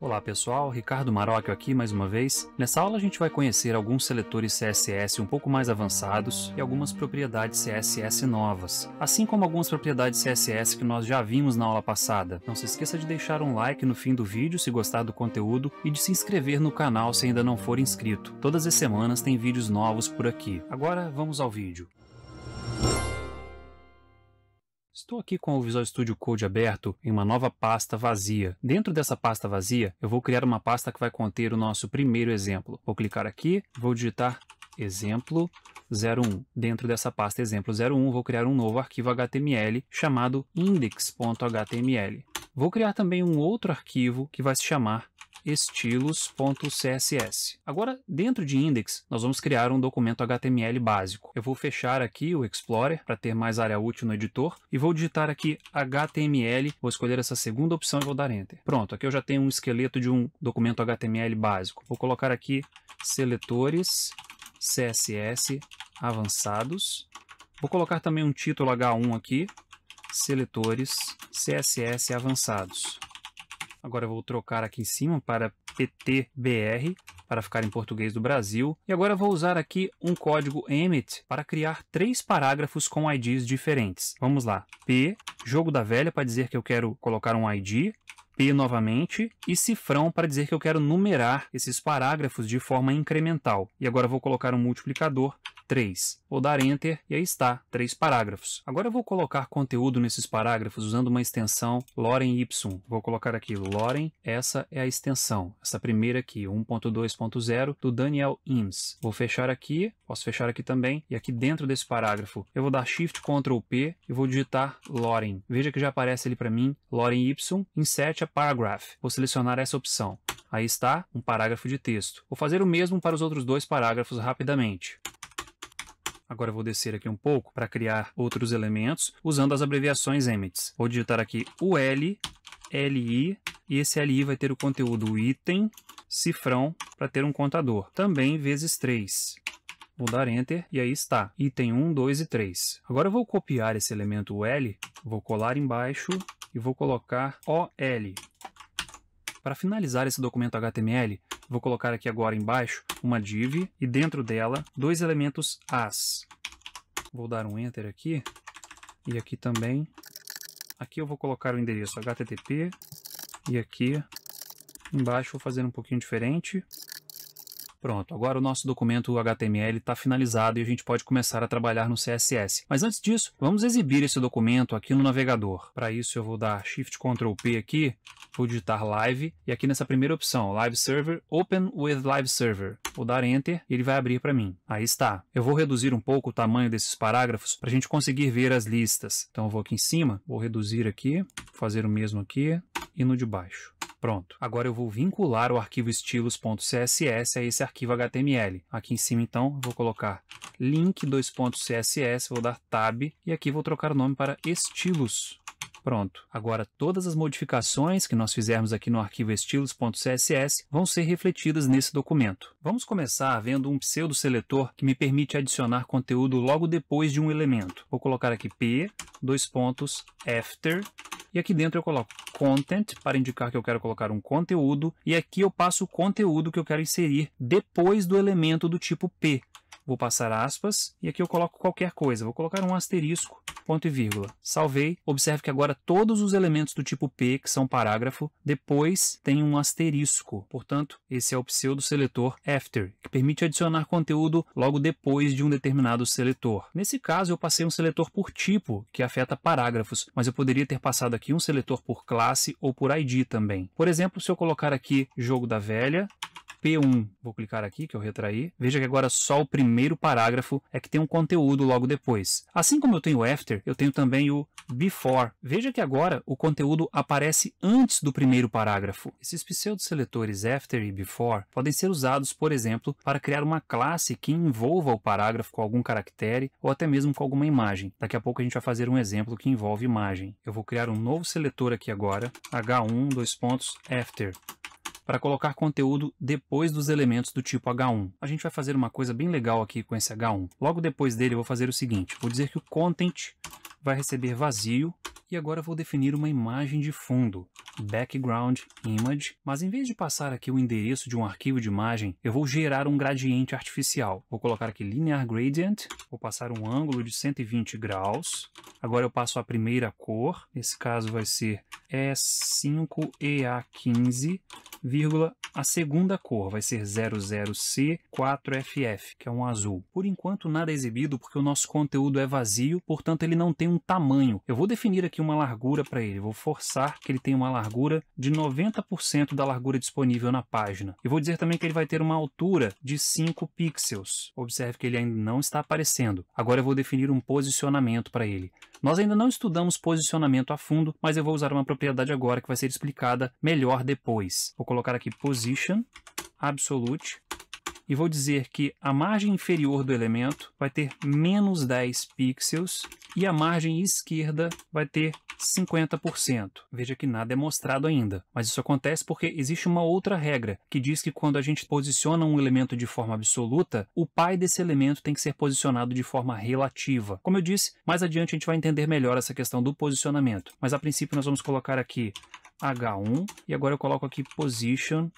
Olá pessoal, Ricardo Marocchio aqui mais uma vez. Nessa aula a gente vai conhecer alguns seletores CSS um pouco mais avançados e algumas propriedades CSS novas, assim como algumas propriedades CSS que nós já vimos na aula passada. Não se esqueça de deixar um like no fim do vídeo se gostar do conteúdo e de se inscrever no canal se ainda não for inscrito. Todas as semanas tem vídeos novos por aqui. Agora vamos ao vídeo. Estou aqui com o Visual Studio Code aberto em uma nova pasta vazia. Dentro dessa pasta vazia, eu vou criar uma pasta que vai conter o nosso primeiro exemplo. Vou clicar aqui, vou digitar exemplo 01. Dentro dessa pasta exemplo 01, vou criar um novo arquivo HTML chamado index.html. Vou criar também um outro arquivo que vai se chamar estilos.css. Agora, dentro de index, nós vamos criar um documento HTML básico. Eu vou fechar aqui o Explorer para ter mais área útil no editor e vou digitar aqui HTML, vou escolher essa segunda opção e vou dar Enter. Pronto, aqui eu já tenho um esqueleto de um documento HTML básico. Vou colocar aqui seletores CSS avançados. Vou colocar também um título H1 aqui, seletores CSS avançados. Agora eu vou trocar aqui em cima para PTBR, para ficar em português do Brasil. E agora vou usar aqui um código emit para criar três parágrafos com IDs diferentes. Vamos lá. P, jogo da velha, para dizer que eu quero colocar um ID. P novamente e cifrão para dizer que eu quero numerar esses parágrafos de forma incremental. E agora vou colocar um multiplicador 3. Vou dar Enter e aí está, três parágrafos. Agora eu vou colocar conteúdo nesses parágrafos usando uma extensão lorem Y. Vou colocar aqui lorem. essa é a extensão, essa primeira aqui, 1.2.0 do Daniel Ims. Vou fechar aqui, posso fechar aqui também, e aqui dentro desse parágrafo eu vou dar Shift Ctrl P e vou digitar lorem. Veja que já aparece ali para mim, lorem Y, Insert a Paragraph. Vou selecionar essa opção. Aí está um parágrafo de texto. Vou fazer o mesmo para os outros dois parágrafos rapidamente. Agora eu vou descer aqui um pouco para criar outros elementos usando as abreviações emits. Vou digitar aqui UL, LI e esse LI vai ter o conteúdo item, cifrão, para ter um contador. Também vezes 3. Vou dar Enter e aí está, item 1, 2 e 3. Agora eu vou copiar esse elemento L, vou colar embaixo e vou colocar OL. Para finalizar esse documento HTML, vou colocar aqui agora embaixo uma div e dentro dela dois elementos as. Vou dar um enter aqui e aqui também. Aqui eu vou colocar o endereço http e aqui embaixo vou fazer um pouquinho diferente. Pronto, agora o nosso documento HTML está finalizado e a gente pode começar a trabalhar no CSS. Mas antes disso, vamos exibir esse documento aqui no navegador. Para isso eu vou dar Shift Ctrl P aqui, vou digitar Live e aqui nessa primeira opção, Live Server, Open with Live Server. Vou dar Enter e ele vai abrir para mim. Aí está. Eu vou reduzir um pouco o tamanho desses parágrafos para a gente conseguir ver as listas. Então eu vou aqui em cima, vou reduzir aqui, fazer o mesmo aqui e no de baixo. Pronto. Agora eu vou vincular o arquivo estilos.css a esse arquivo HTML. Aqui em cima, então, vou colocar link link2.css, vou dar tab e aqui vou trocar o nome para estilos. Pronto. Agora todas as modificações que nós fizermos aqui no arquivo estilos.css vão ser refletidas nesse documento. Vamos começar vendo um pseudo seletor que me permite adicionar conteúdo logo depois de um elemento. Vou colocar aqui p, dois pontos, after e aqui dentro eu coloco content para indicar que eu quero colocar um conteúdo. E aqui eu passo o conteúdo que eu quero inserir depois do elemento do tipo P vou passar aspas, e aqui eu coloco qualquer coisa, vou colocar um asterisco, ponto e vírgula. Salvei, observe que agora todos os elementos do tipo P, que são parágrafo, depois tem um asterisco, portanto, esse é o pseudo-seletor after, que permite adicionar conteúdo logo depois de um determinado seletor. Nesse caso, eu passei um seletor por tipo, que afeta parágrafos, mas eu poderia ter passado aqui um seletor por classe ou por ID também. Por exemplo, se eu colocar aqui jogo da velha, P1. Vou clicar aqui, que eu retraí. Veja que agora só o primeiro parágrafo é que tem um conteúdo logo depois. Assim como eu tenho o after, eu tenho também o before. Veja que agora o conteúdo aparece antes do primeiro parágrafo. Esses pseudo-seletores after e before podem ser usados, por exemplo, para criar uma classe que envolva o parágrafo com algum caractere ou até mesmo com alguma imagem. Daqui a pouco a gente vai fazer um exemplo que envolve imagem. Eu vou criar um novo seletor aqui agora, H1, dois pontos, after para colocar conteúdo depois dos elementos do tipo H1. A gente vai fazer uma coisa bem legal aqui com esse H1. Logo depois dele eu vou fazer o seguinte, vou dizer que o content vai receber vazio e agora vou definir uma imagem de fundo, background image, mas em vez de passar aqui o endereço de um arquivo de imagem, eu vou gerar um gradiente artificial. Vou colocar aqui linear gradient, vou passar um ângulo de 120 graus, agora eu passo a primeira cor, nesse caso vai ser E5EA15, a segunda cor vai ser 00C4FF, que é um azul. Por enquanto nada é exibido porque o nosso conteúdo é vazio, portanto ele não tem um tamanho. Eu vou definir aqui aqui uma largura para ele, vou forçar que ele tenha uma largura de 90% da largura disponível na página. E vou dizer também que ele vai ter uma altura de 5 pixels. Observe que ele ainda não está aparecendo. Agora eu vou definir um posicionamento para ele. Nós ainda não estudamos posicionamento a fundo, mas eu vou usar uma propriedade agora que vai ser explicada melhor depois. Vou colocar aqui position absolute e vou dizer que a margem inferior do elemento vai ter menos 10 pixels e a margem esquerda vai ter 50%. Veja que nada é mostrado ainda, mas isso acontece porque existe uma outra regra que diz que quando a gente posiciona um elemento de forma absoluta, o pai desse elemento tem que ser posicionado de forma relativa. Como eu disse, mais adiante a gente vai entender melhor essa questão do posicionamento, mas a princípio nós vamos colocar aqui H1 e agora eu coloco aqui position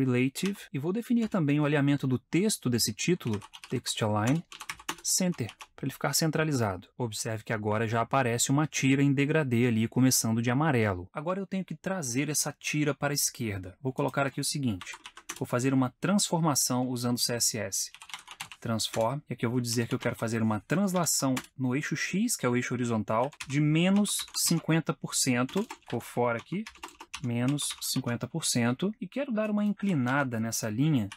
relative, e vou definir também o alinhamento do texto desse título, text-align, center, para ele ficar centralizado. Observe que agora já aparece uma tira em degradê ali, começando de amarelo. Agora eu tenho que trazer essa tira para a esquerda. Vou colocar aqui o seguinte, vou fazer uma transformação usando CSS. Transform, e aqui eu vou dizer que eu quero fazer uma translação no eixo X, que é o eixo horizontal, de menos 50%, vou fora aqui, menos 50%, e quero dar uma inclinada nessa linha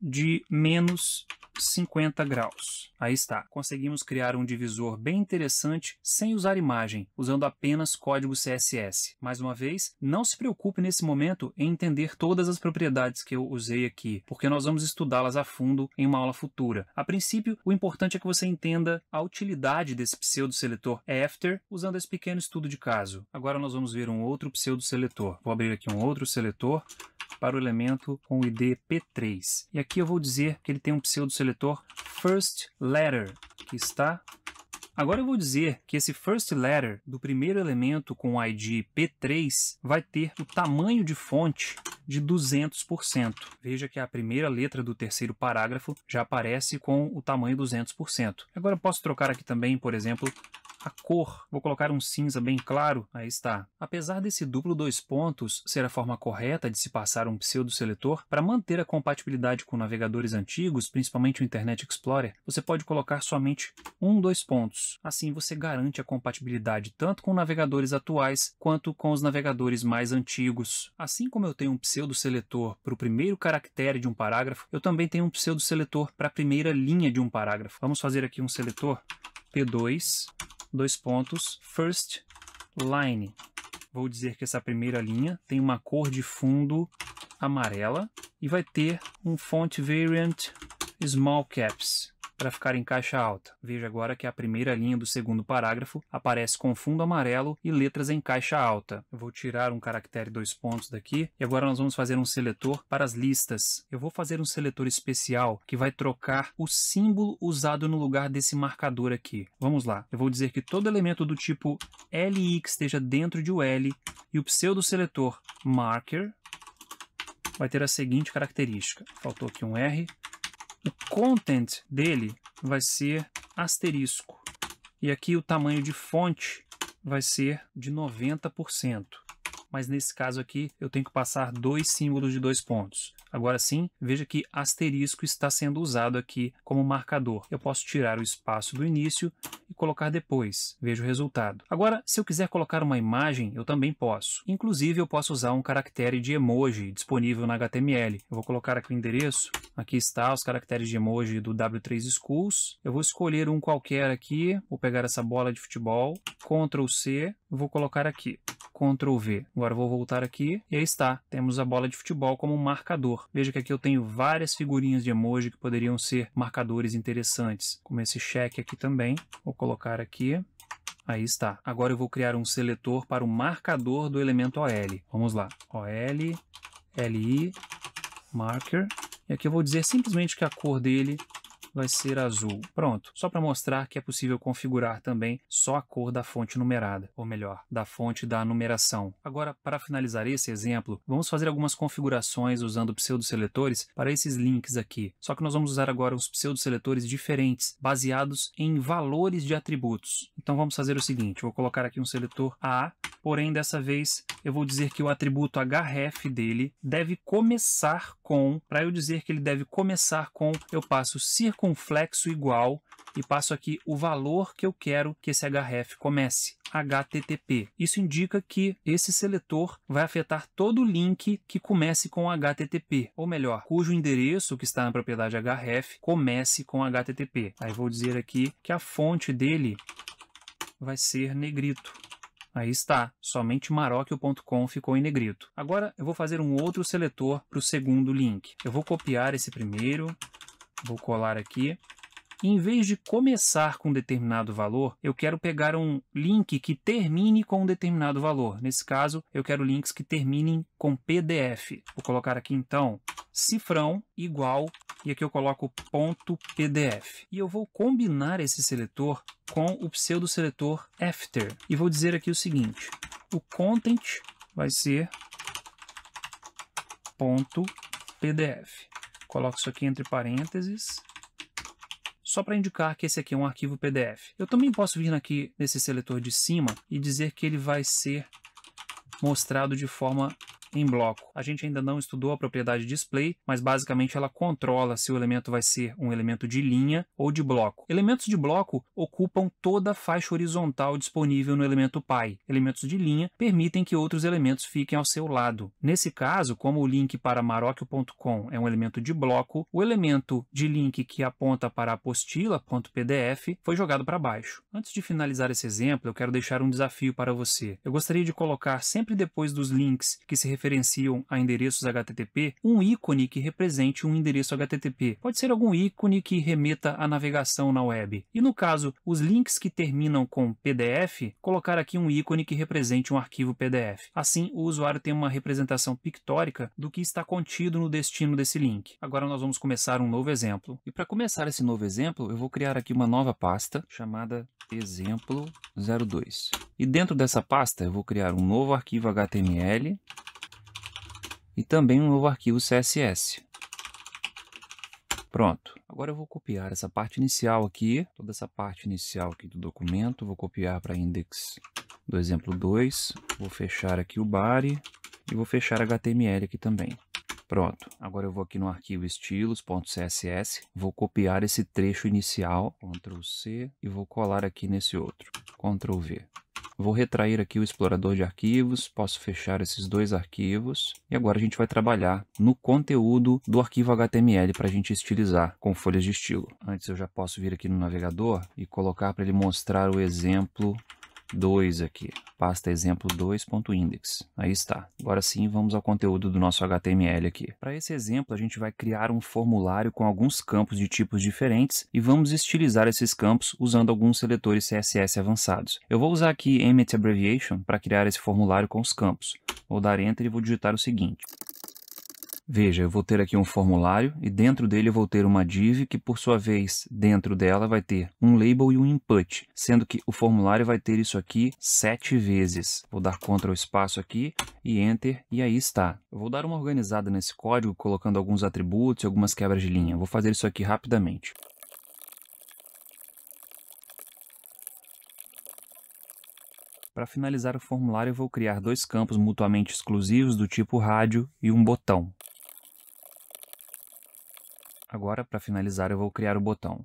de menos 50 graus. Aí está, conseguimos criar um divisor bem interessante sem usar imagem, usando apenas código CSS. Mais uma vez, não se preocupe nesse momento em entender todas as propriedades que eu usei aqui, porque nós vamos estudá-las a fundo em uma aula futura. A princípio, o importante é que você entenda a utilidade desse pseudo-seletor after usando esse pequeno estudo de caso. Agora nós vamos ver um outro pseudo-seletor. Vou abrir aqui um outro seletor para o elemento com o ID P3. E aqui eu vou dizer que ele tem um pseudo-seletor seletor first letter, que está Agora eu vou dizer que esse first letter do primeiro elemento com o ID P3 vai ter o tamanho de fonte de 200%. Veja que a primeira letra do terceiro parágrafo já aparece com o tamanho 200%. Agora eu posso trocar aqui também, por exemplo, a cor. Vou colocar um cinza bem claro, aí está. Apesar desse duplo dois pontos ser a forma correta de se passar um pseudo-seletor, para manter a compatibilidade com navegadores antigos, principalmente o Internet Explorer, você pode colocar somente um dois pontos. Assim você garante a compatibilidade tanto com navegadores atuais quanto com os navegadores mais antigos. Assim como eu tenho um pseudo-seletor para o primeiro caractere de um parágrafo, eu também tenho um pseudo-seletor para a primeira linha de um parágrafo. Vamos fazer aqui um seletor P2 dois pontos, first line. Vou dizer que essa primeira linha tem uma cor de fundo amarela e vai ter um font variant small caps para ficar em caixa alta. Veja agora que a primeira linha do segundo parágrafo aparece com fundo amarelo e letras em caixa alta. Eu vou tirar um caractere dois pontos daqui e agora nós vamos fazer um seletor para as listas. Eu vou fazer um seletor especial que vai trocar o símbolo usado no lugar desse marcador aqui. Vamos lá. Eu vou dizer que todo elemento do tipo LI que esteja dentro de L e o pseudo seletor marker vai ter a seguinte característica. Faltou aqui um R, content dele vai ser asterisco. E aqui o tamanho de fonte vai ser de 90%. Mas nesse caso aqui, eu tenho que passar dois símbolos de dois pontos. Agora sim, veja que asterisco está sendo usado aqui como marcador. Eu posso tirar o espaço do início e colocar depois. Veja o resultado. Agora, se eu quiser colocar uma imagem, eu também posso. Inclusive, eu posso usar um caractere de emoji disponível na HTML. Eu vou colocar aqui o endereço. Aqui está os caracteres de emoji do W3 Schools. Eu vou escolher um qualquer aqui. Vou pegar essa bola de futebol. Ctrl C. Vou colocar aqui. Ctrl V. Agora vou voltar aqui e aí está. Temos a bola de futebol como marcador. Veja que aqui eu tenho várias figurinhas de emoji que poderiam ser marcadores interessantes, como esse cheque aqui também. Vou colocar aqui. Aí está. Agora eu vou criar um seletor para o marcador do elemento OL. Vamos lá. OL, LI, marker. E aqui eu vou dizer simplesmente que a cor dele vai ser azul. Pronto, só para mostrar que é possível configurar também só a cor da fonte numerada, ou melhor, da fonte da numeração. Agora, para finalizar esse exemplo, vamos fazer algumas configurações usando pseudoseletores para esses links aqui. Só que nós vamos usar agora os pseudoseletores diferentes, baseados em valores de atributos. Então vamos fazer o seguinte, vou colocar aqui um seletor A porém dessa vez eu vou dizer que o atributo href dele deve começar com, para eu dizer que ele deve começar com, eu passo circunflexo igual e passo aqui o valor que eu quero que esse href comece. HTTP. Isso indica que esse seletor vai afetar todo link que comece com HTTP, ou melhor, cujo endereço que está na propriedade href comece com HTTP. Aí vou dizer aqui que a fonte dele vai ser negrito. Aí está, somente marocchio.com ficou em negrito. Agora eu vou fazer um outro seletor para o segundo link. Eu vou copiar esse primeiro, vou colar aqui em vez de começar com um determinado valor, eu quero pegar um link que termine com um determinado valor. Nesse caso, eu quero links que terminem com PDF. Vou colocar aqui então cifrão igual e aqui eu coloco ponto .pdf. E eu vou combinar esse seletor com o pseudo seletor after. E vou dizer aqui o seguinte: o content vai ser ponto .pdf. Coloco isso aqui entre parênteses só para indicar que esse aqui é um arquivo PDF. Eu também posso vir aqui nesse seletor de cima e dizer que ele vai ser mostrado de forma em bloco. A gente ainda não estudou a propriedade display, mas basicamente ela controla se o elemento vai ser um elemento de linha ou de bloco. Elementos de bloco ocupam toda a faixa horizontal disponível no elemento pai. Elementos de linha permitem que outros elementos fiquem ao seu lado. Nesse caso, como o link para marocchio.com é um elemento de bloco, o elemento de link que aponta para apostila.pdf foi jogado para baixo. Antes de finalizar esse exemplo, eu quero deixar um desafio para você. Eu gostaria de colocar sempre depois dos links que se referenciam a endereços HTTP, um ícone que represente um endereço HTTP. Pode ser algum ícone que remeta à navegação na web. E no caso, os links que terminam com PDF, colocar aqui um ícone que represente um arquivo PDF. Assim, o usuário tem uma representação pictórica do que está contido no destino desse link. Agora nós vamos começar um novo exemplo. E para começar esse novo exemplo, eu vou criar aqui uma nova pasta chamada exemplo 02. E dentro dessa pasta eu vou criar um novo arquivo HTML e também um novo arquivo CSS. Pronto. Agora eu vou copiar essa parte inicial aqui, toda essa parte inicial aqui do documento, vou copiar para index do exemplo 2, vou fechar aqui o body e vou fechar HTML aqui também. Pronto, agora eu vou aqui no arquivo estilos.css, vou copiar esse trecho inicial, Ctrl C, e vou colar aqui nesse outro, Ctrl V. Vou retrair aqui o explorador de arquivos, posso fechar esses dois arquivos. E agora a gente vai trabalhar no conteúdo do arquivo HTML para a gente estilizar com folhas de estilo. Antes eu já posso vir aqui no navegador e colocar para ele mostrar o exemplo 2 aqui, pasta exemplo 2.index. Aí está. Agora sim, vamos ao conteúdo do nosso HTML aqui. Para esse exemplo, a gente vai criar um formulário com alguns campos de tipos diferentes e vamos estilizar esses campos usando alguns seletores CSS avançados. Eu vou usar aqui Emmet Abbreviation para criar esse formulário com os campos. Vou dar Enter e vou digitar o seguinte. Veja, eu vou ter aqui um formulário e dentro dele eu vou ter uma div que, por sua vez, dentro dela vai ter um label e um input, sendo que o formulário vai ter isso aqui sete vezes. Vou dar Ctrl espaço aqui e Enter, e aí está. Eu vou dar uma organizada nesse código, colocando alguns atributos e algumas quebras de linha. Vou fazer isso aqui rapidamente. Para finalizar o formulário, eu vou criar dois campos mutuamente exclusivos do tipo rádio e um botão. Agora, para finalizar, eu vou criar o botão.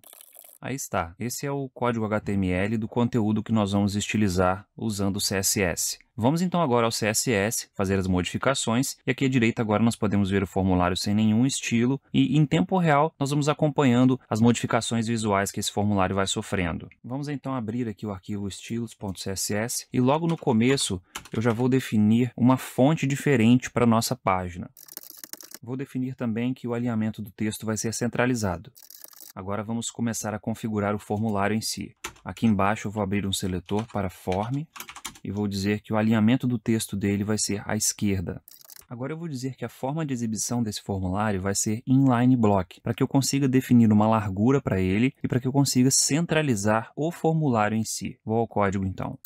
Aí está, esse é o código HTML do conteúdo que nós vamos estilizar usando o CSS. Vamos então agora ao CSS, fazer as modificações, e aqui à direita agora nós podemos ver o formulário sem nenhum estilo, e em tempo real nós vamos acompanhando as modificações visuais que esse formulário vai sofrendo. Vamos então abrir aqui o arquivo estilos.css, e logo no começo eu já vou definir uma fonte diferente para nossa página. Vou definir também que o alinhamento do texto vai ser centralizado. Agora vamos começar a configurar o formulário em si. Aqui embaixo eu vou abrir um seletor para Form e vou dizer que o alinhamento do texto dele vai ser à esquerda. Agora eu vou dizer que a forma de exibição desse formulário vai ser inline block, para que eu consiga definir uma largura para ele e para que eu consiga centralizar o formulário em si. Vou ao código então.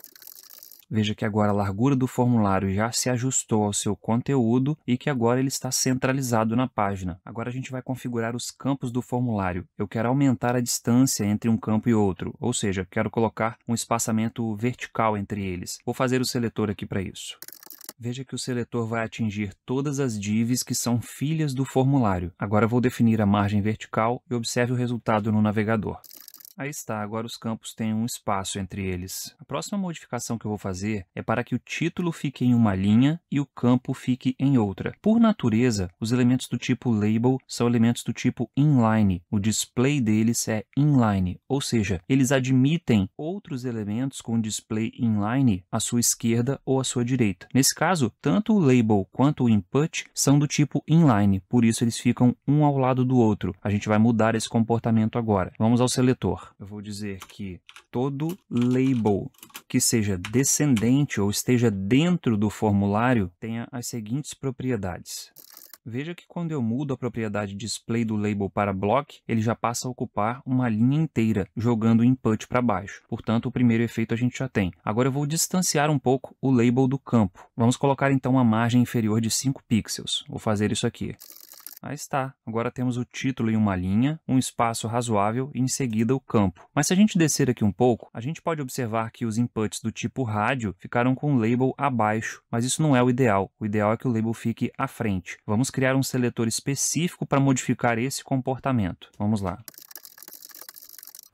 Veja que agora a largura do formulário já se ajustou ao seu conteúdo e que agora ele está centralizado na página. Agora a gente vai configurar os campos do formulário. Eu quero aumentar a distância entre um campo e outro, ou seja, quero colocar um espaçamento vertical entre eles. Vou fazer o seletor aqui para isso. Veja que o seletor vai atingir todas as divs que são filhas do formulário. Agora vou definir a margem vertical e observe o resultado no navegador. Aí está, agora os campos têm um espaço entre eles. A próxima modificação que eu vou fazer é para que o título fique em uma linha e o campo fique em outra. Por natureza, os elementos do tipo label são elementos do tipo inline. O display deles é inline, ou seja, eles admitem outros elementos com display inline à sua esquerda ou à sua direita. Nesse caso, tanto o label quanto o input são do tipo inline, por isso eles ficam um ao lado do outro. A gente vai mudar esse comportamento agora. Vamos ao seletor eu vou dizer que todo label que seja descendente ou esteja dentro do formulário tenha as seguintes propriedades. Veja que quando eu mudo a propriedade display do label para block, ele já passa a ocupar uma linha inteira, jogando o input para baixo. Portanto, o primeiro efeito a gente já tem. Agora eu vou distanciar um pouco o label do campo. Vamos colocar então uma margem inferior de 5 pixels. Vou fazer isso aqui. Aí está. Agora temos o título em uma linha, um espaço razoável e em seguida o campo. Mas se a gente descer aqui um pouco, a gente pode observar que os inputs do tipo rádio ficaram com o label abaixo, mas isso não é o ideal. O ideal é que o label fique à frente. Vamos criar um seletor específico para modificar esse comportamento. Vamos lá.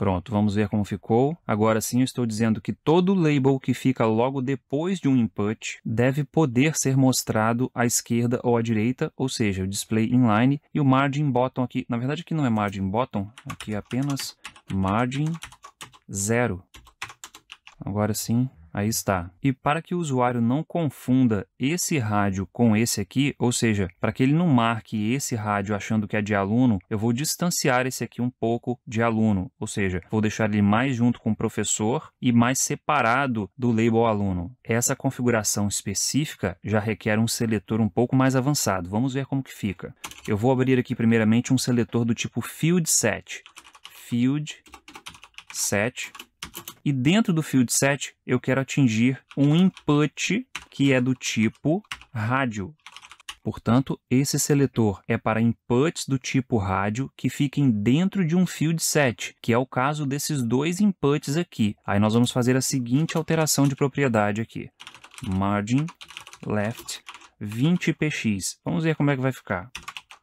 Pronto, vamos ver como ficou. Agora sim eu estou dizendo que todo label que fica logo depois de um input deve poder ser mostrado à esquerda ou à direita, ou seja, o display inline e o margin bottom aqui. Na verdade aqui não é margin bottom, aqui é apenas margin zero. Agora sim, Aí está. E para que o usuário não confunda esse rádio com esse aqui, ou seja, para que ele não marque esse rádio achando que é de aluno, eu vou distanciar esse aqui um pouco de aluno, ou seja, vou deixar ele mais junto com o professor e mais separado do label aluno. Essa configuração específica já requer um seletor um pouco mais avançado. Vamos ver como que fica. Eu vou abrir aqui primeiramente um seletor do tipo field set. Field set e dentro do field set, eu quero atingir um input que é do tipo rádio. Portanto, esse seletor é para inputs do tipo rádio que fiquem dentro de um field set, que é o caso desses dois inputs aqui. Aí nós vamos fazer a seguinte alteração de propriedade aqui. Margin left 20px. Vamos ver como é que vai ficar.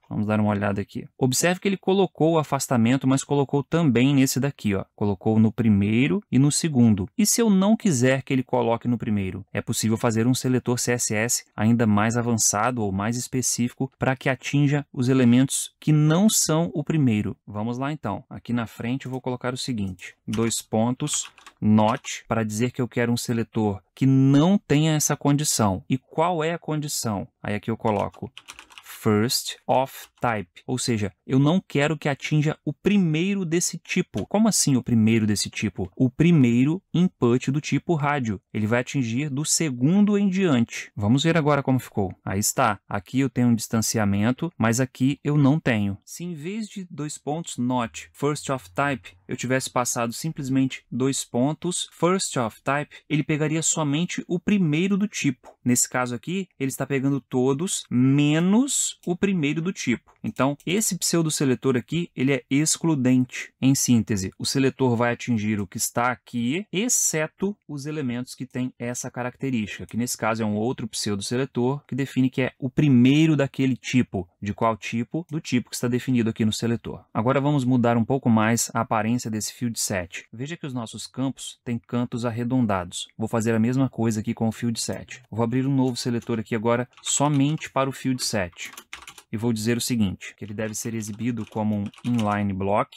Vamos dar uma olhada aqui. Observe que ele colocou o afastamento, mas colocou também nesse daqui, ó. Colocou no primeiro e no segundo. E se eu não quiser que ele coloque no primeiro? É possível fazer um seletor CSS ainda mais avançado ou mais específico para que atinja os elementos que não são o primeiro. Vamos lá então. Aqui na frente eu vou colocar o seguinte, dois pontos, not, para dizer que eu quero um seletor que não tenha essa condição. E qual é a condição? Aí aqui eu coloco first of type, ou seja, eu não quero que atinja o primeiro desse tipo. Como assim o primeiro desse tipo? O primeiro input do tipo rádio. Ele vai atingir do segundo em diante. Vamos ver agora como ficou. Aí está. Aqui eu tenho um distanciamento, mas aqui eu não tenho. Se em vez de dois pontos not first of type, eu tivesse passado simplesmente dois pontos first of type, ele pegaria somente o primeiro do tipo. Nesse caso aqui, ele está pegando todos, menos o primeiro do tipo. Então, esse pseudoseletor aqui, ele é excludente. Em síntese, o seletor vai atingir o que está aqui, exceto os elementos que têm essa característica, que nesse caso é um outro pseudoseletor, que define que é o primeiro daquele tipo, de qual tipo, do tipo que está definido aqui no seletor. Agora vamos mudar um pouco mais a aparência desse field set. Veja que os nossos campos têm cantos arredondados. Vou fazer a mesma coisa aqui com o field set. Vou abrir um novo seletor aqui agora somente para o field set. E vou dizer o seguinte, que ele deve ser exibido como um inline block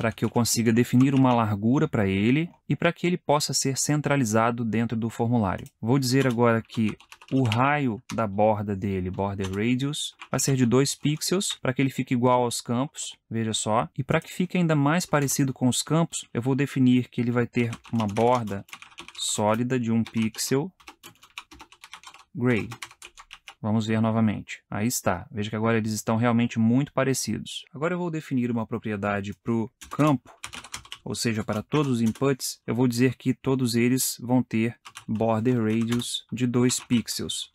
para que eu consiga definir uma largura para ele e para que ele possa ser centralizado dentro do formulário. Vou dizer agora que o raio da borda dele, border radius, vai ser de 2 pixels para que ele fique igual aos campos, veja só. E para que fique ainda mais parecido com os campos, eu vou definir que ele vai ter uma borda sólida de 1 um pixel gray. Vamos ver novamente. Aí está. Veja que agora eles estão realmente muito parecidos. Agora eu vou definir uma propriedade para o campo, ou seja, para todos os inputs, eu vou dizer que todos eles vão ter border radius de 2 pixels.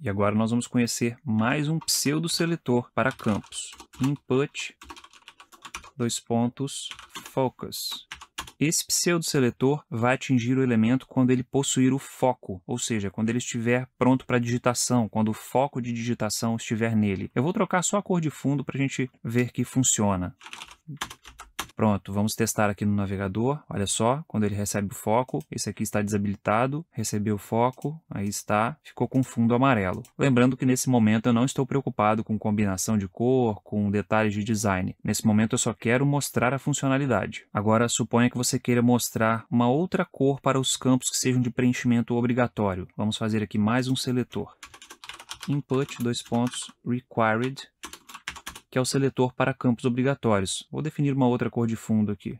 E agora nós vamos conhecer mais um pseudo seletor para campos. Input, dois pontos, focus. Esse pseudo-seletor vai atingir o elemento quando ele possuir o foco, ou seja, quando ele estiver pronto para digitação, quando o foco de digitação estiver nele. Eu vou trocar só a cor de fundo para a gente ver que funciona. Pronto, vamos testar aqui no navegador. Olha só, quando ele recebe o foco, esse aqui está desabilitado, recebeu o foco, aí está, ficou com fundo amarelo. Lembrando que nesse momento eu não estou preocupado com combinação de cor, com detalhes de design. Nesse momento eu só quero mostrar a funcionalidade. Agora suponha que você queira mostrar uma outra cor para os campos que sejam de preenchimento obrigatório. Vamos fazer aqui mais um seletor. Input, dois pontos, required, que é o seletor para campos obrigatórios. Vou definir uma outra cor de fundo aqui.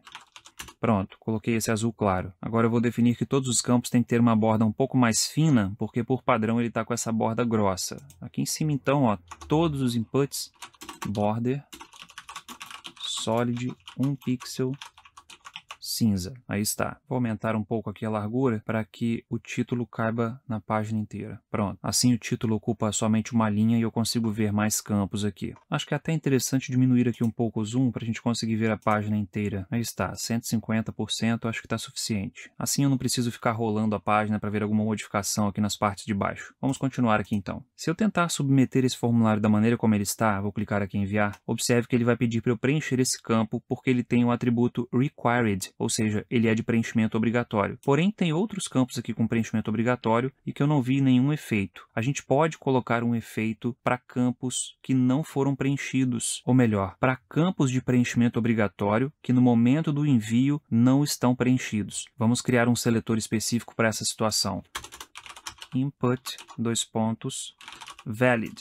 Pronto, coloquei esse azul claro. Agora eu vou definir que todos os campos têm que ter uma borda um pouco mais fina, porque por padrão ele está com essa borda grossa. Aqui em cima então, ó, todos os inputs, border, solid, 1 um pixel, cinza. Aí está. Vou aumentar um pouco aqui a largura para que o título caiba na página inteira. Pronto. Assim o título ocupa somente uma linha e eu consigo ver mais campos aqui. Acho que é até interessante diminuir aqui um pouco o zoom para a gente conseguir ver a página inteira. Aí está, 150% acho que está suficiente. Assim eu não preciso ficar rolando a página para ver alguma modificação aqui nas partes de baixo. Vamos continuar aqui então. Se eu tentar submeter esse formulário da maneira como ele está, vou clicar aqui em enviar, observe que ele vai pedir para eu preencher esse campo porque ele tem o atributo required, ou seja, ele é de preenchimento obrigatório. Porém, tem outros campos aqui com preenchimento obrigatório e que eu não vi nenhum efeito. A gente pode colocar um efeito para campos que não foram preenchidos, ou melhor, para campos de preenchimento obrigatório que no momento do envio não estão preenchidos. Vamos criar um seletor específico para essa situação. Input, dois pontos, valid.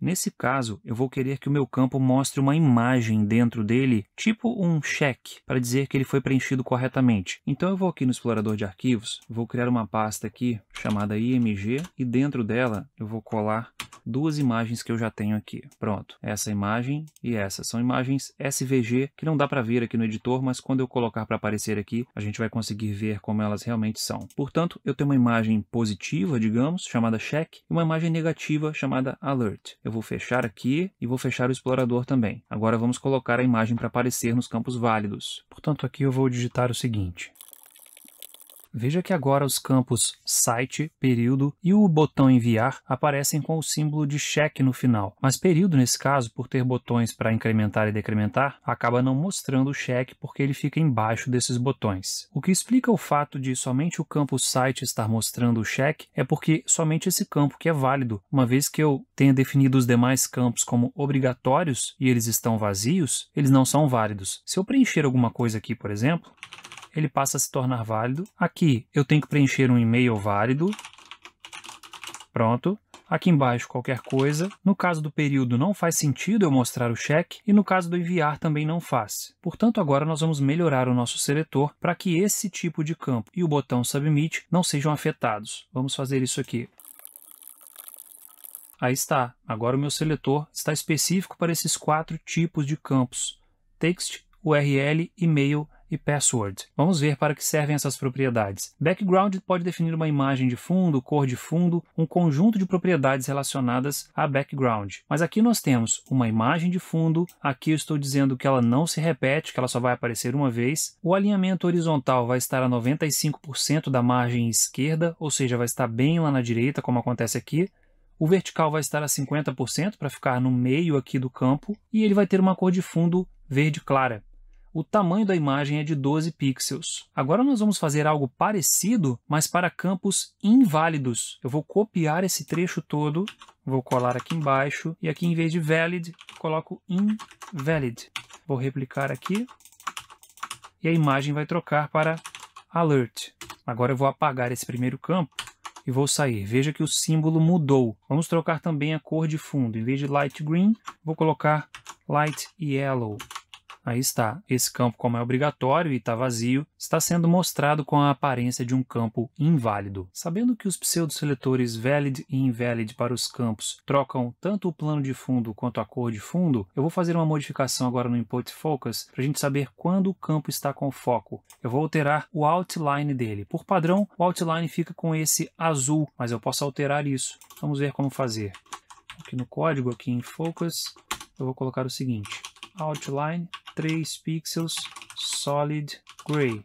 Nesse caso, eu vou querer que o meu campo mostre uma imagem dentro dele, tipo um check, para dizer que ele foi preenchido corretamente. Então eu vou aqui no explorador de arquivos, vou criar uma pasta aqui chamada img e dentro dela eu vou colar duas imagens que eu já tenho aqui. Pronto, essa imagem e essa. São imagens SVG que não dá para ver aqui no editor, mas quando eu colocar para aparecer aqui, a gente vai conseguir ver como elas realmente são. Portanto, eu tenho uma imagem positiva, digamos, chamada check, e uma imagem negativa chamada alert. Eu vou fechar aqui e vou fechar o explorador também. Agora vamos colocar a imagem para aparecer nos campos válidos. Portanto, aqui eu vou digitar o seguinte, Veja que agora os campos site, período e o botão enviar aparecem com o símbolo de cheque no final, mas período nesse caso, por ter botões para incrementar e decrementar, acaba não mostrando o cheque porque ele fica embaixo desses botões. O que explica o fato de somente o campo site estar mostrando o cheque é porque somente esse campo que é válido, uma vez que eu tenha definido os demais campos como obrigatórios e eles estão vazios, eles não são válidos. Se eu preencher alguma coisa aqui, por exemplo, ele passa a se tornar válido. Aqui eu tenho que preencher um e-mail válido. Pronto. Aqui embaixo, qualquer coisa. No caso do período, não faz sentido eu mostrar o cheque, e no caso do enviar também não faz. Portanto, agora nós vamos melhorar o nosso seletor para que esse tipo de campo e o botão Submit não sejam afetados. Vamos fazer isso aqui. Aí está. Agora o meu seletor está específico para esses quatro tipos de campos: text, URL, e-mail, e password. Vamos ver para que servem essas propriedades. Background pode definir uma imagem de fundo, cor de fundo, um conjunto de propriedades relacionadas a background. Mas aqui nós temos uma imagem de fundo, aqui eu estou dizendo que ela não se repete, que ela só vai aparecer uma vez. O alinhamento horizontal vai estar a 95% da margem esquerda, ou seja, vai estar bem lá na direita, como acontece aqui. O vertical vai estar a 50% para ficar no meio aqui do campo e ele vai ter uma cor de fundo verde clara o tamanho da imagem é de 12 pixels. Agora nós vamos fazer algo parecido, mas para campos inválidos. Eu vou copiar esse trecho todo, vou colar aqui embaixo, e aqui em vez de valid, coloco invalid. Vou replicar aqui, e a imagem vai trocar para alert. Agora eu vou apagar esse primeiro campo, e vou sair. Veja que o símbolo mudou. Vamos trocar também a cor de fundo. Em vez de light green, vou colocar light yellow. Aí está, esse campo, como é obrigatório e está vazio, está sendo mostrado com a aparência de um campo inválido. Sabendo que os pseudoseletores valid e invalid para os campos trocam tanto o plano de fundo quanto a cor de fundo, eu vou fazer uma modificação agora no input focus para a gente saber quando o campo está com foco. Eu vou alterar o outline dele. Por padrão, o outline fica com esse azul, mas eu posso alterar isso. Vamos ver como fazer. Aqui no código, aqui em focus, eu vou colocar o seguinte outline 3 pixels solid gray.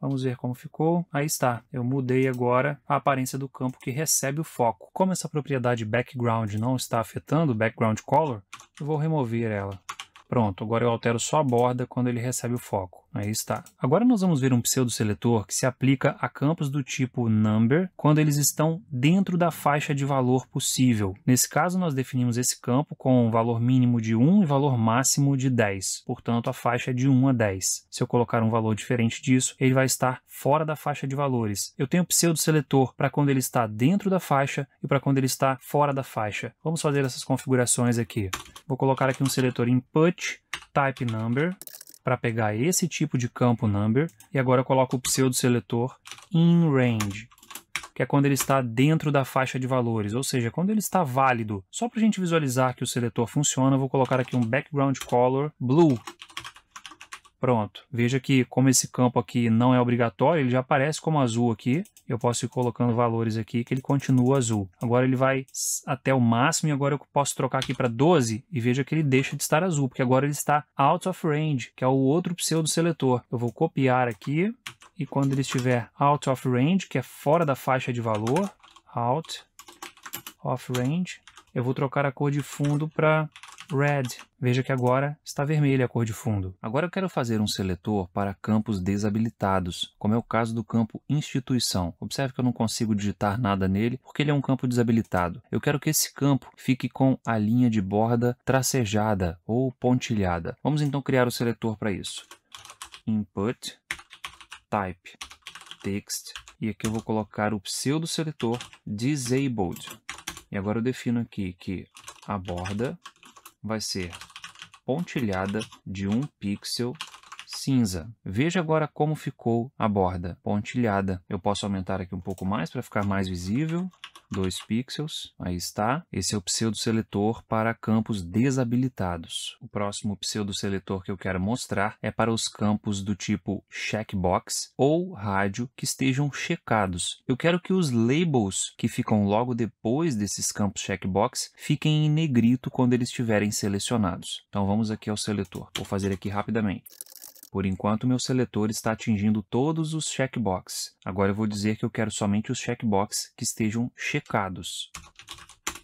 Vamos ver como ficou. Aí está, eu mudei agora a aparência do campo que recebe o foco. Como essa propriedade background não está afetando o background color, eu vou remover ela. Pronto, agora eu altero só a borda quando ele recebe o foco. Aí está. Agora nós vamos ver um pseudo-seletor que se aplica a campos do tipo number quando eles estão dentro da faixa de valor possível. Nesse caso, nós definimos esse campo com valor mínimo de 1 e valor máximo de 10, portanto, a faixa é de 1 a 10. Se eu colocar um valor diferente disso, ele vai estar fora da faixa de valores. Eu tenho pseudo-seletor para quando ele está dentro da faixa e para quando ele está fora da faixa. Vamos fazer essas configurações aqui. Vou colocar aqui um seletor input, type number, para pegar esse tipo de campo number e agora eu coloco o pseudo seletor in range, que é quando ele está dentro da faixa de valores, ou seja, quando ele está válido. Só para a gente visualizar que o seletor funciona, eu vou colocar aqui um background color blue. Pronto, veja que como esse campo aqui não é obrigatório, ele já aparece como azul aqui, eu posso ir colocando valores aqui que ele continua azul. Agora ele vai até o máximo e agora eu posso trocar aqui para 12 e veja que ele deixa de estar azul, porque agora ele está out of range, que é o outro pseudo seletor. Eu vou copiar aqui e quando ele estiver out of range, que é fora da faixa de valor, out of range, eu vou trocar a cor de fundo para Red. Veja que agora está vermelha a cor de fundo. Agora eu quero fazer um seletor para campos desabilitados, como é o caso do campo instituição. Observe que eu não consigo digitar nada nele, porque ele é um campo desabilitado. Eu quero que esse campo fique com a linha de borda tracejada ou pontilhada. Vamos então criar o seletor para isso. Input, Type, Text, e aqui eu vou colocar o pseudo seletor Disabled. E agora eu defino aqui que a borda vai ser pontilhada de um pixel cinza. Veja agora como ficou a borda pontilhada. Eu posso aumentar aqui um pouco mais para ficar mais visível. 2 pixels, aí está. Esse é o pseudo-seletor para campos desabilitados. O próximo pseudo-seletor que eu quero mostrar é para os campos do tipo checkbox ou rádio que estejam checados. Eu quero que os labels que ficam logo depois desses campos checkbox fiquem em negrito quando eles estiverem selecionados. Então vamos aqui ao seletor. Vou fazer aqui rapidamente. Por enquanto, meu seletor está atingindo todos os checkbox. Agora eu vou dizer que eu quero somente os checkbox que estejam checados.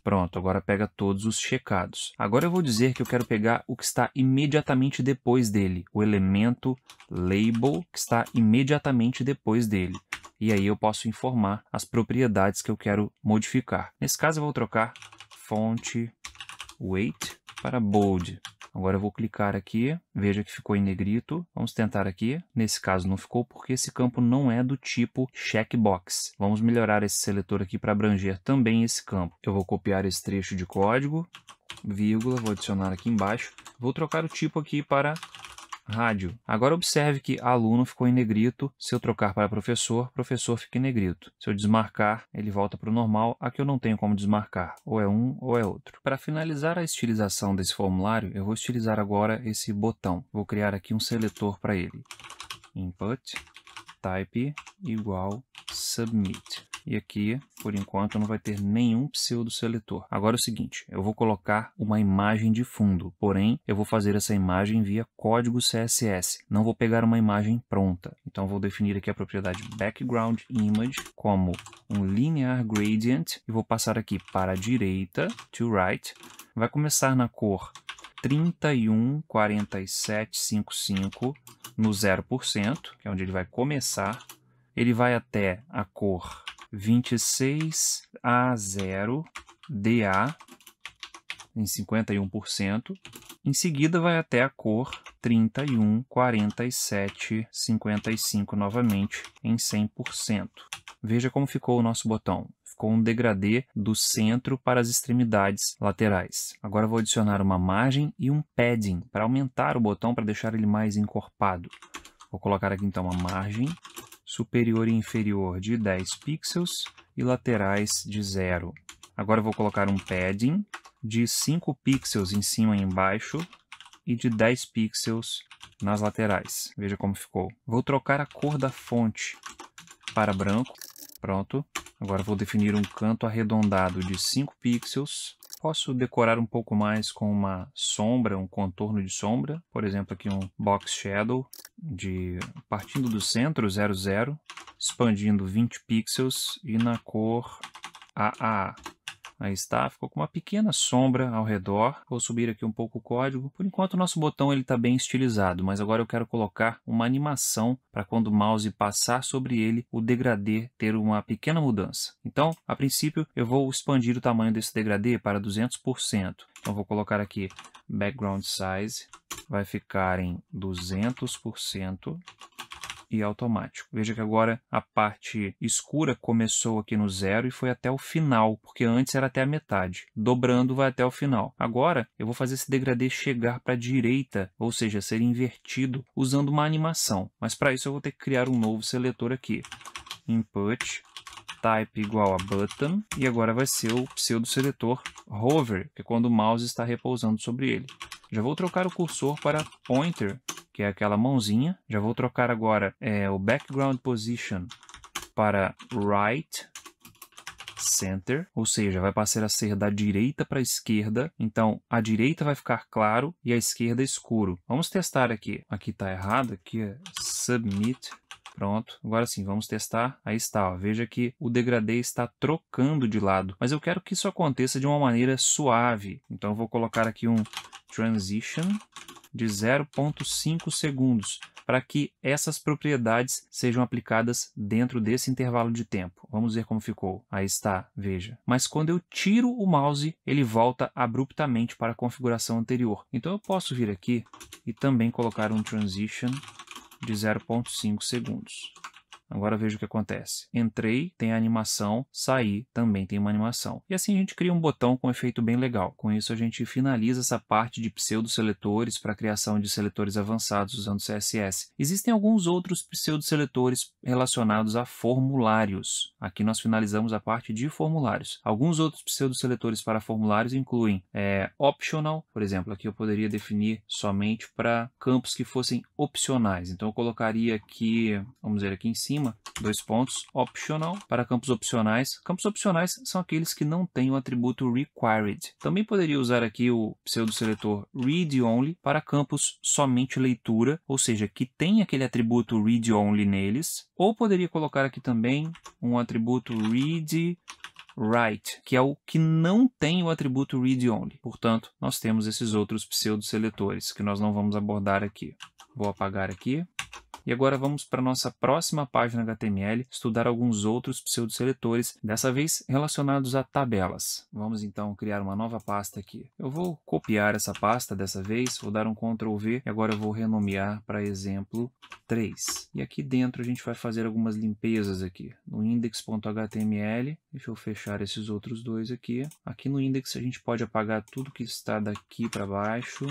Pronto, agora pega todos os checados. Agora eu vou dizer que eu quero pegar o que está imediatamente depois dele, o elemento label que está imediatamente depois dele. E aí eu posso informar as propriedades que eu quero modificar. Nesse caso eu vou trocar fonte weight para bold. Agora eu vou clicar aqui, veja que ficou em negrito. Vamos tentar aqui. Nesse caso não ficou porque esse campo não é do tipo checkbox. Vamos melhorar esse seletor aqui para abranger também esse campo. Eu vou copiar esse trecho de código, vírgula, vou adicionar aqui embaixo. Vou trocar o tipo aqui para rádio. Agora observe que aluno ficou em negrito, se eu trocar para professor, professor fica em negrito. Se eu desmarcar, ele volta para o normal, aqui eu não tenho como desmarcar, ou é um ou é outro. Para finalizar a estilização desse formulário, eu vou estilizar agora esse botão. Vou criar aqui um seletor para ele. Input, type, igual, submit. E aqui, por enquanto, não vai ter nenhum pseudo-seletor. Agora é o seguinte, eu vou colocar uma imagem de fundo, porém, eu vou fazer essa imagem via código CSS. Não vou pegar uma imagem pronta. Então, vou definir aqui a propriedade background image como um linear gradient e vou passar aqui para a direita, to right. Vai começar na cor 314755 no 0%, que é onde ele vai começar. Ele vai até a cor 26 a 0 DA em 51%. Em seguida vai até a cor 31, 47, 55 novamente em 100%. Veja como ficou o nosso botão. Ficou um degradê do centro para as extremidades laterais. Agora vou adicionar uma margem e um padding para aumentar o botão para deixar ele mais encorpado. Vou colocar aqui então uma margem superior e inferior de 10 pixels e laterais de 0. Agora vou colocar um padding de 5 pixels em cima e embaixo e de 10 pixels nas laterais. Veja como ficou. Vou trocar a cor da fonte para branco. Pronto. Agora vou definir um canto arredondado de 5 pixels posso decorar um pouco mais com uma sombra, um contorno de sombra. Por exemplo, aqui um Box Shadow, de partindo do centro, 00, expandindo 20 pixels e na cor AA. Aí está, ficou com uma pequena sombra ao redor. Vou subir aqui um pouco o código. Por enquanto o nosso botão está bem estilizado, mas agora eu quero colocar uma animação para quando o mouse passar sobre ele, o degradê ter uma pequena mudança. Então, a princípio, eu vou expandir o tamanho desse degradê para 200%. Então, vou colocar aqui background size, vai ficar em 200% e automático. Veja que agora a parte escura começou aqui no zero e foi até o final, porque antes era até a metade. Dobrando vai até o final. Agora eu vou fazer esse degradê chegar para a direita, ou seja, ser invertido usando uma animação. Mas para isso eu vou ter que criar um novo seletor aqui. Input type igual a button e agora vai ser o pseudo seletor hover, que é quando o mouse está repousando sobre ele. Já vou trocar o cursor para pointer que é aquela mãozinha. Já vou trocar agora é, o background position para right center, ou seja, vai passar a ser da direita para a esquerda. Então, a direita vai ficar claro e a esquerda escuro. Vamos testar aqui. Aqui está errado, aqui é submit Pronto, agora sim, vamos testar. Aí está, ó. veja que o degradê está trocando de lado. Mas eu quero que isso aconteça de uma maneira suave. Então eu vou colocar aqui um transition de 0,5 segundos para que essas propriedades sejam aplicadas dentro desse intervalo de tempo. Vamos ver como ficou. Aí está, veja. Mas quando eu tiro o mouse, ele volta abruptamente para a configuração anterior. Então eu posso vir aqui e também colocar um transition de 0,5 segundos. Agora veja o que acontece. Entrei, tem a animação, saí, também tem uma animação. E assim a gente cria um botão com um efeito bem legal. Com isso a gente finaliza essa parte de pseudo-seletores para a criação de seletores avançados usando CSS. Existem alguns outros pseudo-seletores relacionados a formulários. Aqui nós finalizamos a parte de formulários. Alguns outros pseudo-seletores para formulários incluem é, optional, por exemplo, aqui eu poderia definir somente para campos que fossem opcionais. Então eu colocaria aqui, vamos ver aqui em cima, cima, dois pontos, optional, para campos opcionais. Campos opcionais são aqueles que não têm o atributo required. Também poderia usar aqui o pseudo-seletor read only para campos somente leitura, ou seja, que tem aquele atributo read only neles. Ou poderia colocar aqui também um atributo read write, que é o que não tem o atributo read only. Portanto, nós temos esses outros pseudo-seletores que nós não vamos abordar aqui. Vou apagar aqui. E agora vamos para nossa próxima página HTML estudar alguns outros pseudoseletores, dessa vez relacionados a tabelas. Vamos então criar uma nova pasta aqui. Eu vou copiar essa pasta dessa vez, vou dar um Ctrl V e agora eu vou renomear para exemplo 3. E aqui dentro a gente vai fazer algumas limpezas aqui. No index.html, deixa eu fechar esses outros dois aqui. Aqui no index a gente pode apagar tudo que está daqui para baixo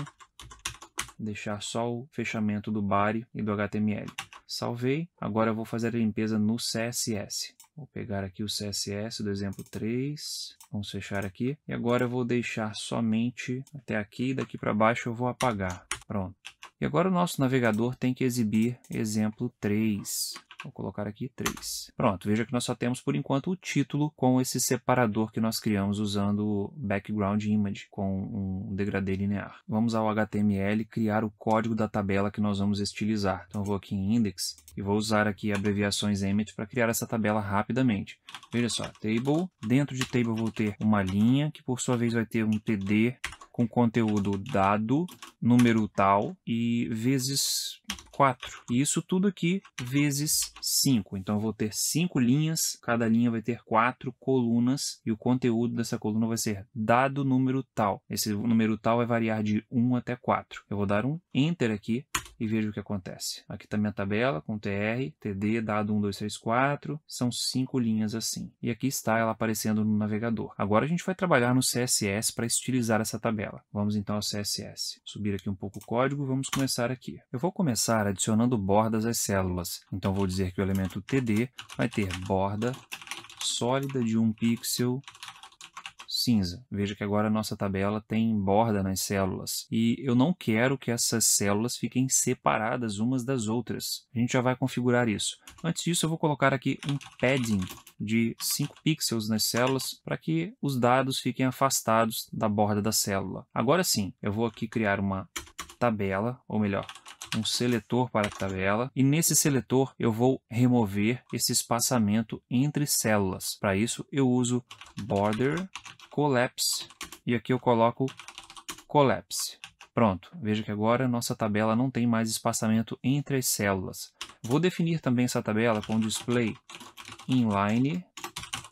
deixar só o fechamento do body e do HTML. Salvei, agora vou fazer a limpeza no CSS. Vou pegar aqui o CSS do exemplo 3, vamos fechar aqui. E agora eu vou deixar somente até aqui, daqui para baixo eu vou apagar. Pronto. E agora o nosso navegador tem que exibir exemplo 3. Vou colocar aqui 3. Pronto, veja que nós só temos por enquanto o título com esse separador que nós criamos usando background image com um degradê linear. Vamos ao HTML criar o código da tabela que nós vamos estilizar. Então vou aqui em index e vou usar aqui abreviações image para criar essa tabela rapidamente. Veja só, table, dentro de table vou ter uma linha que por sua vez vai ter um td com conteúdo dado, número tal e vezes 4. E isso tudo aqui vezes 5. Então, eu vou ter 5 linhas, cada linha vai ter 4 colunas, e o conteúdo dessa coluna vai ser dado número tal. Esse número tal vai variar de 1 até 4. Eu vou dar um Enter aqui, e veja o que acontece. Aqui está minha tabela com TR, TD, dado 1, 2, 3, 4, são 5 linhas assim. E aqui está ela aparecendo no navegador. Agora a gente vai trabalhar no CSS para estilizar essa tabela. Vamos então ao CSS. Subir aqui um pouco o código, vamos começar aqui. Eu vou começar estar adicionando bordas às células. Então vou dizer que o elemento TD vai ter borda sólida de 1 pixel cinza. Veja que agora a nossa tabela tem borda nas células. E eu não quero que essas células fiquem separadas umas das outras. A gente já vai configurar isso. Antes disso, eu vou colocar aqui um padding de 5 pixels nas células para que os dados fiquem afastados da borda da célula. Agora sim, eu vou aqui criar uma tabela, ou melhor, um seletor para a tabela e nesse seletor eu vou remover esse espaçamento entre células. Para isso eu uso border collapse e aqui eu coloco collapse. Pronto, veja que agora nossa tabela não tem mais espaçamento entre as células. Vou definir também essa tabela com display inline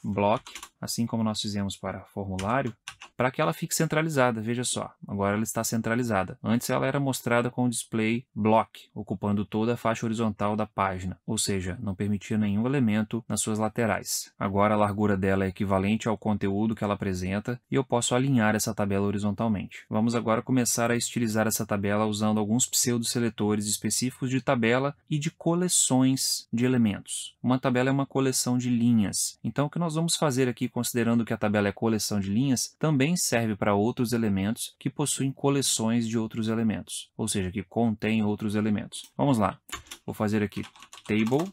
block, assim como nós fizemos para formulário, para que ela fique centralizada. Veja só, agora ela está centralizada. Antes ela era mostrada com o display block, ocupando toda a faixa horizontal da página, ou seja, não permitia nenhum elemento nas suas laterais. Agora a largura dela é equivalente ao conteúdo que ela apresenta e eu posso alinhar essa tabela horizontalmente. Vamos agora começar a estilizar essa tabela usando alguns pseudo-seletores específicos de tabela e de coleções de elementos. Uma tabela é uma coleção de linhas. Então o que nós vamos fazer aqui, considerando que a tabela é coleção de linhas, também também serve para outros elementos que possuem coleções de outros elementos, ou seja, que contém outros elementos. Vamos lá, vou fazer aqui table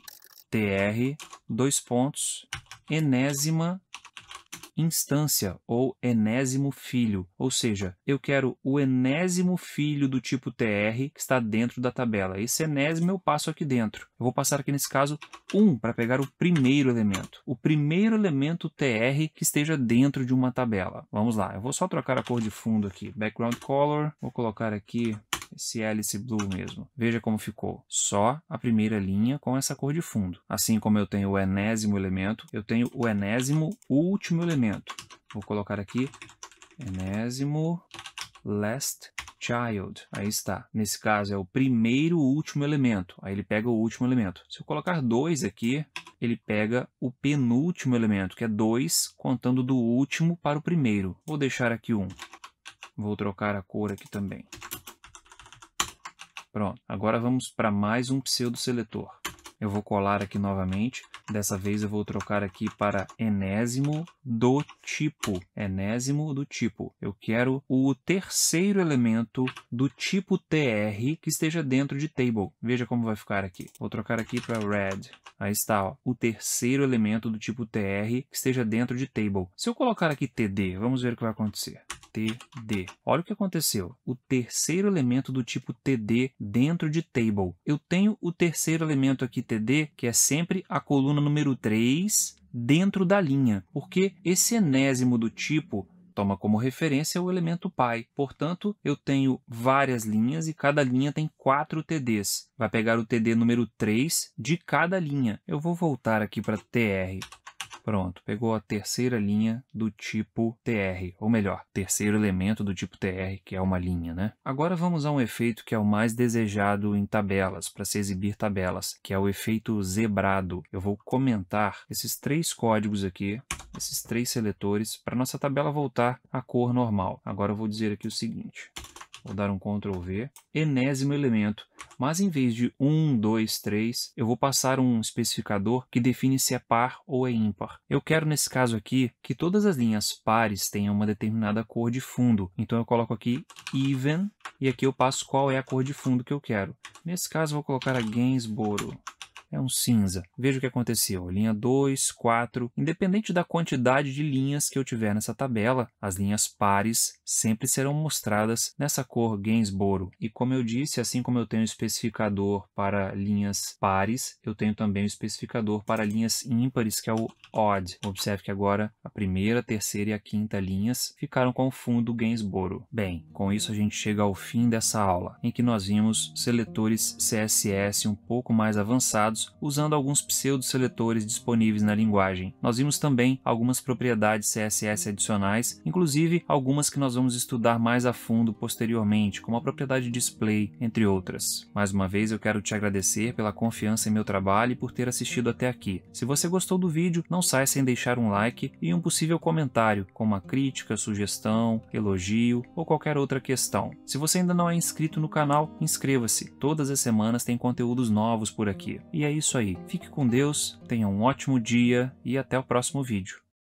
tr, dois pontos, enésima instância ou enésimo filho, ou seja, eu quero o enésimo filho do tipo TR que está dentro da tabela. Esse enésimo eu passo aqui dentro. Eu vou passar aqui nesse caso 1 para pegar o primeiro elemento, o primeiro elemento TR que esteja dentro de uma tabela. Vamos lá, eu vou só trocar a cor de fundo aqui, background color, vou colocar aqui esse hélice blue mesmo. Veja como ficou. Só a primeira linha com essa cor de fundo. Assim como eu tenho o enésimo elemento, eu tenho o enésimo último elemento. Vou colocar aqui enésimo last child. Aí está. Nesse caso, é o primeiro último elemento. Aí ele pega o último elemento. Se eu colocar 2 aqui, ele pega o penúltimo elemento, que é 2, contando do último para o primeiro. Vou deixar aqui 1. Um. Vou trocar a cor aqui também. Pronto, agora vamos para mais um pseudo seletor. Eu vou colar aqui novamente Dessa vez eu vou trocar aqui para enésimo do tipo. Enésimo do tipo. Eu quero o terceiro elemento do tipo tr que esteja dentro de table. Veja como vai ficar aqui. Vou trocar aqui para red. Aí está, ó, o terceiro elemento do tipo tr que esteja dentro de table. Se eu colocar aqui td, vamos ver o que vai acontecer. TD. Olha o que aconteceu. O terceiro elemento do tipo TD dentro de table. Eu tenho o terceiro elemento aqui TD, que é sempre a coluna número 3 dentro da linha, porque esse enésimo do tipo toma como referência o elemento pai. Portanto, eu tenho várias linhas e cada linha tem quatro TDs. Vai pegar o TD número 3 de cada linha. Eu vou voltar aqui para TR Pronto, pegou a terceira linha do tipo TR, ou melhor, terceiro elemento do tipo TR, que é uma linha, né? Agora vamos a um efeito que é o mais desejado em tabelas, para se exibir tabelas, que é o efeito zebrado. Eu vou comentar esses três códigos aqui, esses três seletores, para nossa tabela voltar à cor normal. Agora eu vou dizer aqui o seguinte, Vou dar um Ctrl V. Enésimo elemento. Mas em vez de 1, 2, 3, eu vou passar um especificador que define se é par ou é ímpar. Eu quero, nesse caso aqui, que todas as linhas pares tenham uma determinada cor de fundo. Então eu coloco aqui even e aqui eu passo qual é a cor de fundo que eu quero. Nesse caso, vou colocar a Gainsborough é um cinza. Veja o que aconteceu. Linha 2, 4, independente da quantidade de linhas que eu tiver nessa tabela, as linhas pares sempre serão mostradas nessa cor Gainsborough. E como eu disse, assim como eu tenho especificador para linhas pares, eu tenho também o especificador para linhas ímpares, que é o odd. Observe que agora a primeira, a terceira e a quinta linhas ficaram com o fundo Gainsborough. Bem, com isso a gente chega ao fim dessa aula, em que nós vimos seletores CSS um pouco mais avançados usando alguns pseudo-seletores disponíveis na linguagem. Nós vimos também algumas propriedades CSS adicionais, inclusive algumas que nós vamos estudar mais a fundo posteriormente, como a propriedade display, entre outras. Mais uma vez, eu quero te agradecer pela confiança em meu trabalho e por ter assistido até aqui. Se você gostou do vídeo, não saia sem deixar um like e um possível comentário, com uma crítica, sugestão, elogio ou qualquer outra questão. Se você ainda não é inscrito no canal, inscreva-se. Todas as semanas tem conteúdos novos por aqui. E é é isso aí. Fique com Deus, tenha um ótimo dia e até o próximo vídeo.